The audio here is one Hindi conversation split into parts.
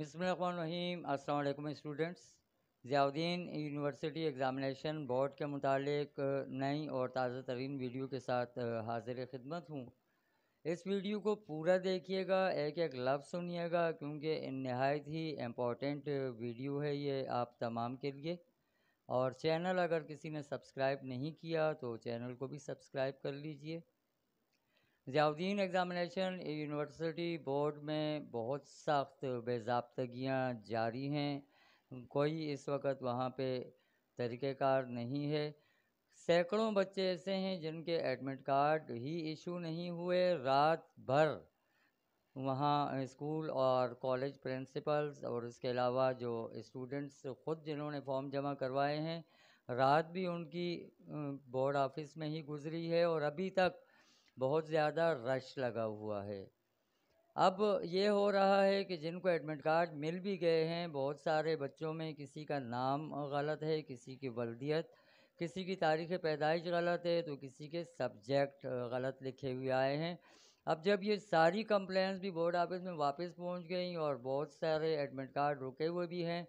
बिसमीम अल्लाम students Ziauddin university examination board के मुतालिक नई और ताज़ा तरीन वीडियो के साथ हाजिर खिदमत हूँ इस वीडियो को पूरा देखिएगा एक एक लफ्ज़ सुनिएगा क्योंकि नहायत ही इम्पोर्टेंट वीडियो है ये आप तमाम के लिए और चैनल अगर किसी ने सब्सक्राइब नहीं किया तो चैनल को भी सब्सक्राइब कर लीजिए ज़ियाउद्दीन एग्ज़ामिनेशन यूनिवर्सिटी बोर्ड में बहुत सख्त बेजाबतगियाँ जारी हैं कोई इस वक्त वहाँ पे तरीक़ार नहीं है सैकड़ों बच्चे ऐसे हैं जिनके एडमिट कार्ड ही इशू नहीं हुए रात भर वहाँ स्कूल और कॉलेज प्रिंसिपल्स और इसके अलावा जो स्टूडेंट्स ख़ुद जिन्होंने फॉर्म जमा करवाए हैं रात भी उनकी बोर्ड ऑफिस में ही गुजरी है और अभी तक बहुत ज़्यादा रश लगा हुआ है अब ये हो रहा है कि जिनको एडमिट कार्ड मिल भी गए हैं बहुत सारे बच्चों में किसी का नाम गलत है किसी की वलदियत किसी की तारीख़ पैदाइश गलत है तो किसी के सब्जेक्ट गलत लिखे हुए आए हैं अब जब ये सारी कंप्लेंट्स भी बोर्ड ऑफिस में वापस पहुंच गई और बहुत सारे एडमिट कार्ड रुके हुए भी हैं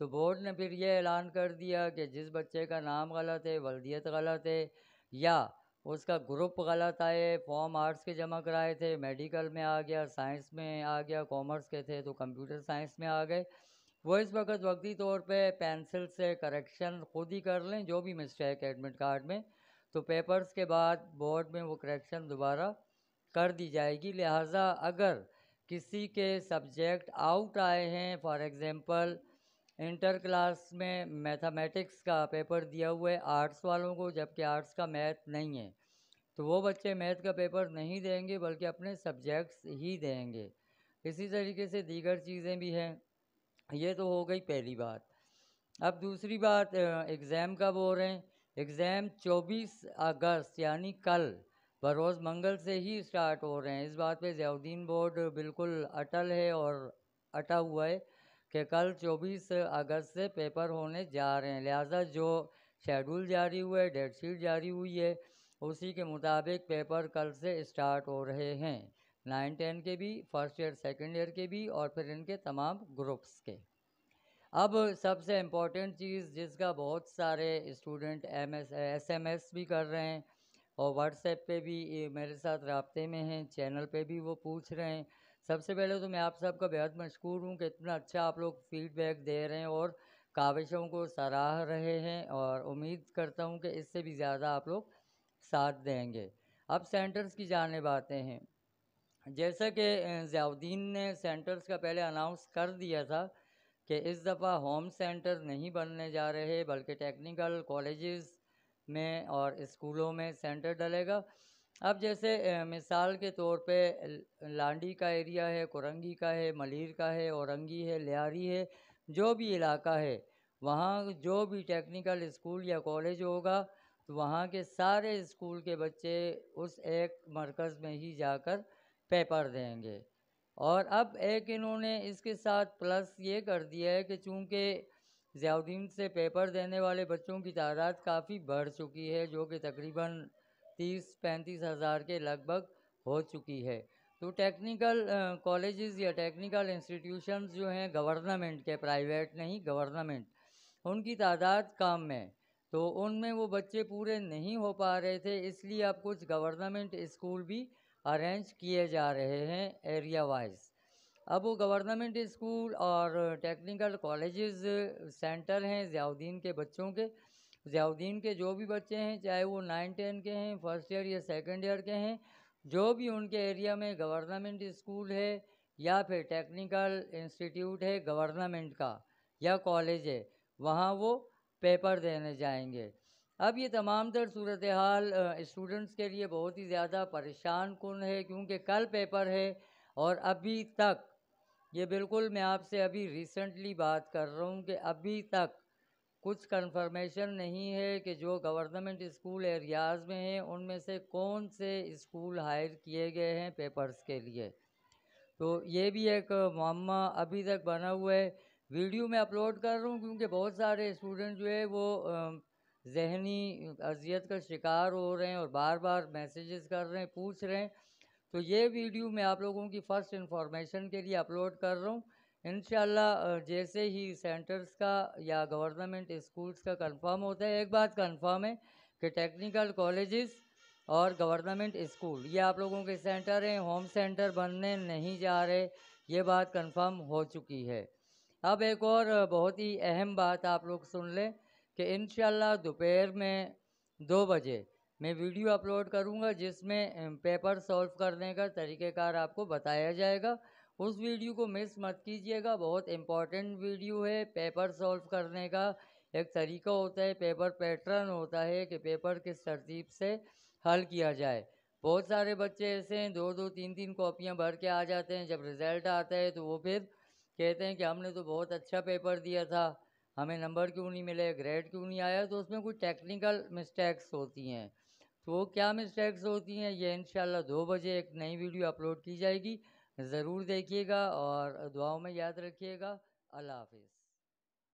तो बोर्ड ने फिर ये ऐलान कर दिया कि जिस बच्चे का नाम गलत है वलदियत गलत है या उसका ग्रुप गलत आए फॉर्म आर्ट्स के जमा कराए थे मेडिकल में आ गया साइंस में आ गया कॉमर्स के थे तो कंप्यूटर साइंस में आ गए वो इस वक्त वक्ती तौर पे पेंसिल से करेक्शन खुद ही कर लें जो भी मिस्टेक है एडमिट कार्ड में तो पेपर्स के बाद बोर्ड में वो करेक्शन दोबारा कर दी जाएगी लिहाजा अगर किसी के सब्जेक्ट आउट आए हैं फॉर एग्ज़ाम्पल इंटर क्लास में मैथमेटिक्स का पेपर दिया हुआ है आर्ट्स वालों को जबकि आर्ट्स का मैथ नहीं है तो वो बच्चे मैथ का पेपर नहीं देंगे बल्कि अपने सब्जेक्ट्स ही देंगे इसी तरीके से दीगर चीज़ें भी हैं ये तो हो गई पहली बात अब दूसरी बात एग्ज़ाम का बोल रहे हैं एग्ज़ाम 24 अगस्त यानी कल बरोज़ मंगल से ही स्टार्ट हो रहे हैं इस बात पे जयाउद्दीन बोर्ड बिल्कुल अटल है और अटा हुआ है कि कल 24 अगस्त से पेपर होने जा रहे हैं लिहाजा जो शेड्यूल जारी हुआ है डेट शीट जारी हुई है उसी के मुताबिक पेपर कल से स्टार्ट हो रहे हैं नाइन टेन के भी फर्स्ट ईयर सेकेंड ईयर के भी और फिर इनके तमाम ग्रुप्स के अब सबसे इम्पॉर्टेंट चीज़ जिसका बहुत सारे student M S S M S भी कर रहे हैं और व्हाट्सएप पे भी मेरे साथ रबते में हैं चैनल पे भी वो पूछ रहे हैं सबसे पहले तो मैं आप सबका बेहद मशहूर हूँ कि इतना अच्छा आप लोग फीडबैक दे रहे हैं और काविशों को सराह रहे हैं और उम्मीद करता हूँ कि इससे भी ज़्यादा आप लोग साथ देंगे अब सेंटर्स की जाने बातें हैं जैसा कि जयाउद्दीन ने सेंटर्स का पहले अनाउंस कर दिया था कि इस दफ़ा होम सेंटर नहीं बनने जा रहे बल्कि टेक्निकल कॉलेजेस में और स्कूलों में सेंटर डलेगा अब जैसे मिसाल के तौर पे लांडी का एरिया है कुरंगी का है मलिर का है औरंगी है लियारी है जो भी इलाका है वहाँ जो भी टेक्निकल स्कूल या कॉलेज होगा तो वहाँ के सारे स्कूल के बच्चे उस एक मरकज़ में ही जाकर पेपर देंगे और अब एक इन्होंने इसके साथ प्लस ये कर दिया है कि चूँकि ज्यादीन से पेपर देने वाले बच्चों की तादाद काफ़ी बढ़ चुकी है जो कि तकरीबन तीस पैंतीस हज़ार के लगभग हो चुकी है तो टेक्निकल कॉलेजेस या टेक्निकल इंस्टीट्यूशंस जो हैं गवर्नमेंट के प्राइवेट नहीं गवर्नमेंट उनकी तादाद कम है तो उनमें वो बच्चे पूरे नहीं हो पा रहे थे इसलिए अब कुछ गवर्नमेंट स्कूल भी अरेंज किए जा रहे हैं एरिया वाइज अब वो गवर्नमेंट स्कूल और टेक्निकल कॉलेजेस सेंटर हैं ज़ियाउद्दीन के बच्चों के जयाउद्दीन के जो भी बच्चे हैं चाहे वो नाइन टेन के हैं फर्स्ट ईयर या सेकेंड ईयर के हैं जो भी उनके एरिया में गवर्नमेंट स्कूल है या फिर टेक्निकल इंस्टीट्यूट है गवर्नमेंट का या कॉलेज है वहाँ वो पेपर देने जाएंगे अब ये तमाम तर सूरत हाल स्टूडेंट्स के लिए बहुत ही ज़्यादा परेशान कन है क्योंकि कल पेपर है और अभी तक ये बिल्कुल मैं आपसे अभी रिसेंटली बात कर रहा हूँ कि अभी तक कुछ कन्फर्मेशन नहीं है कि जो गवर्नमेंट स्कूल एरियाज़ में हैं उनमें से कौन से स्कूल हायर किए गए हैं पेपर्स के लिए तो ये भी एक मामा अभी तक बना हुआ है वीडियो में अपलोड कर रहा हूँ क्योंकि बहुत सारे स्टूडेंट जो है वो जहनी अजियत का शिकार हो रहे हैं और बार बार मैसेजेस कर रहे हैं पूछ रहे हैं तो ये वीडियो मैं आप लोगों की फ़र्स्ट इन्फॉर्मेशन के लिए अपलोड कर रहा हूँ इन जैसे ही सेंटर्स का या गवर्नमेंट स्कूल्स का कंफर्म होता है एक बात कंफर्म है कि टेक्निकल कॉलेजेस और गवर्नमेंट स्कूल ये आप लोगों के सेंटर हैं होम सेंटर बनने नहीं जा रहे ये बात कंफर्म हो चुकी है अब एक और बहुत ही अहम बात आप लोग सुन लें कि इन दोपहर में दो बजे मैं वीडियो अपलोड करूँगा जिसमें पेपर सॉल्व करने का तरीक़ेकार आपको बताया जाएगा उस वीडियो को मिस मत कीजिएगा बहुत इम्पॉर्टेंट वीडियो है पेपर सॉल्व करने का एक तरीका होता है पेपर पैटर्न होता है कि पेपर किस तरतीब से हल किया जाए बहुत सारे बच्चे ऐसे हैं दो दो तीन तीन कॉपियाँ भर के आ जाते हैं जब रिज़ल्ट आता है तो वो फिर कहते हैं कि हमने तो बहुत अच्छा पेपर दिया था हमें नंबर क्यों नहीं मिले ग्रेड क्यों नहीं आया तो उसमें कुछ टेक्निकल मिस्टेक्स होती हैं तो वो क्या मिस्टेक्स होती हैं ये इन दो बजे एक नई वीडियो अपलोड की जाएगी ज़रूर देखिएगा और दुआओं में याद रखिएगा अल्लाह हाफिज़